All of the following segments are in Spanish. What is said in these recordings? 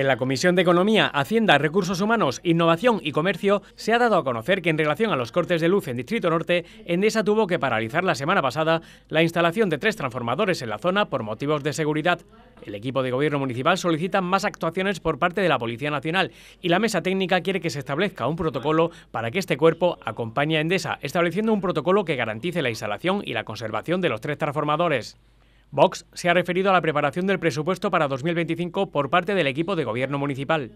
En la Comisión de Economía, Hacienda, Recursos Humanos, Innovación y Comercio se ha dado a conocer que en relación a los cortes de luz en Distrito Norte, Endesa tuvo que paralizar la semana pasada la instalación de tres transformadores en la zona por motivos de seguridad. El equipo de gobierno municipal solicita más actuaciones por parte de la Policía Nacional y la mesa técnica quiere que se establezca un protocolo para que este cuerpo acompañe a Endesa, estableciendo un protocolo que garantice la instalación y la conservación de los tres transformadores. Vox se ha referido a la preparación del presupuesto para 2025 por parte del equipo de gobierno municipal.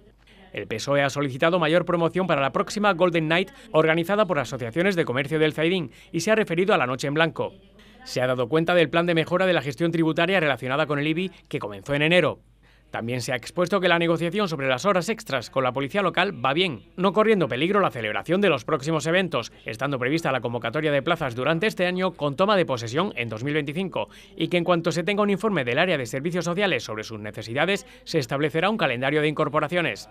El PSOE ha solicitado mayor promoción para la próxima Golden Night organizada por asociaciones de comercio del Zaidín y se ha referido a la Noche en Blanco. Se ha dado cuenta del plan de mejora de la gestión tributaria relacionada con el IBI que comenzó en enero. También se ha expuesto que la negociación sobre las horas extras con la policía local va bien, no corriendo peligro la celebración de los próximos eventos, estando prevista la convocatoria de plazas durante este año con toma de posesión en 2025, y que en cuanto se tenga un informe del área de servicios sociales sobre sus necesidades, se establecerá un calendario de incorporaciones.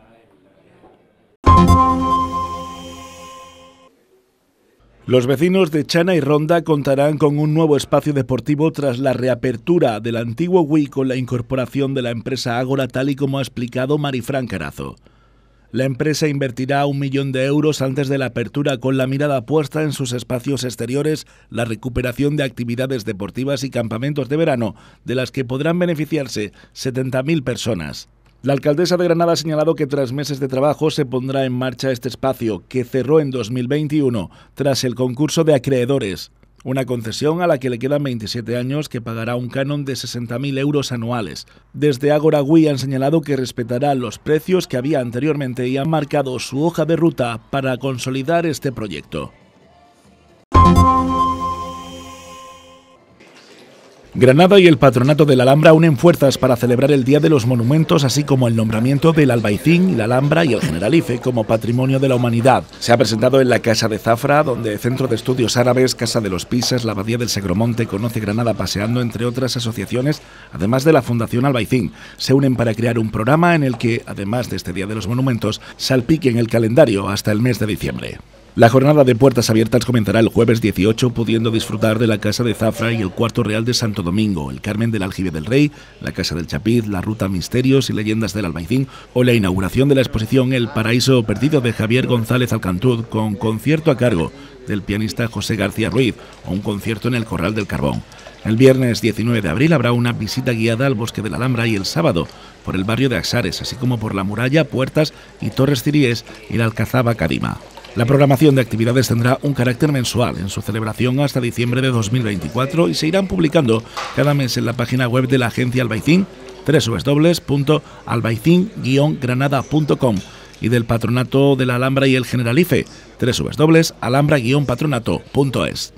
Los vecinos de Chana y Ronda contarán con un nuevo espacio deportivo tras la reapertura del antiguo Wii con la incorporación de la empresa Ágora, tal y como ha explicado Marifran Carazo. La empresa invertirá un millón de euros antes de la apertura con la mirada puesta en sus espacios exteriores, la recuperación de actividades deportivas y campamentos de verano, de las que podrán beneficiarse 70.000 personas. La alcaldesa de Granada ha señalado que tras meses de trabajo se pondrá en marcha este espacio, que cerró en 2021 tras el concurso de acreedores. Una concesión a la que le quedan 27 años que pagará un canon de 60.000 euros anuales. Desde Agora Wii han señalado que respetará los precios que había anteriormente y han marcado su hoja de ruta para consolidar este proyecto. Granada y el Patronato de la Alhambra unen fuerzas para celebrar el Día de los Monumentos, así como el nombramiento del Albaicín, la Alhambra y el Generalife como Patrimonio de la Humanidad. Se ha presentado en la Casa de Zafra, donde Centro de Estudios Árabes, Casa de los Pisas, la Abadía del Segromonte, Conoce Granada Paseando, entre otras asociaciones, además de la Fundación Albaicín, se unen para crear un programa en el que, además de este Día de los Monumentos, salpiquen el calendario hasta el mes de diciembre. La jornada de puertas abiertas comenzará el jueves 18, pudiendo disfrutar de la Casa de Zafra y el Cuarto Real de Santo Domingo, el Carmen del Aljibe del Rey, la Casa del Chapiz, la Ruta Misterios y Leyendas del Albaicín, o la inauguración de la exposición El Paraíso Perdido de Javier González Alcantud, con concierto a cargo del pianista José García Ruiz, o un concierto en el Corral del Carbón. El viernes 19 de abril habrá una visita guiada al Bosque de la Alhambra y el sábado por el barrio de Axares, así como por la muralla, puertas y torres ciríes y la Alcazaba Cadima. La programación de actividades tendrá un carácter mensual en su celebración hasta diciembre de 2024 y se irán publicando cada mes en la página web de la agencia Albaicín, www.albaicín-granada.com y del Patronato de la Alhambra y el Generalife, www.alhambra-patronato.es.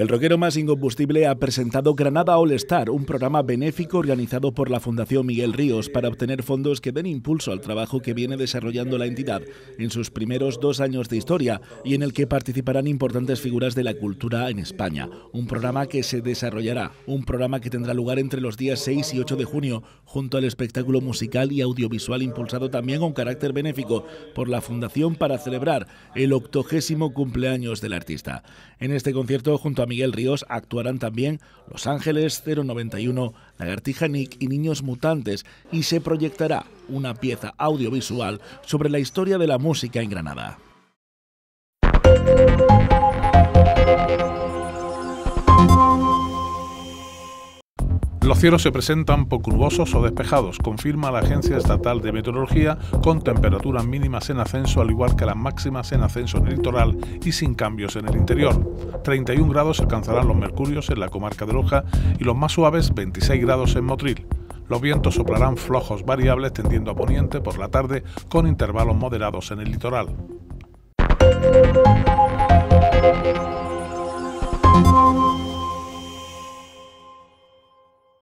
El rockero más incombustible ha presentado Granada All Star, un programa benéfico organizado por la Fundación Miguel Ríos para obtener fondos que den impulso al trabajo que viene desarrollando la entidad en sus primeros dos años de historia y en el que participarán importantes figuras de la cultura en España. Un programa que se desarrollará, un programa que tendrá lugar entre los días 6 y 8 de junio, junto al espectáculo musical y audiovisual impulsado también con carácter benéfico por la Fundación para celebrar el octogésimo cumpleaños del artista. En este concierto, junto a Miguel Ríos actuarán también Los Ángeles 091, Lagartija Nick y Niños Mutantes y se proyectará una pieza audiovisual sobre la historia de la música en Granada. Los cielos se presentan poco nubosos o despejados, confirma la Agencia Estatal de Meteorología, con temperaturas mínimas en ascenso al igual que las máximas en ascenso en el litoral y sin cambios en el interior. 31 grados alcanzarán los mercurios en la comarca de Loja y los más suaves 26 grados en Motril. Los vientos soplarán flojos variables tendiendo a poniente por la tarde con intervalos moderados en el litoral.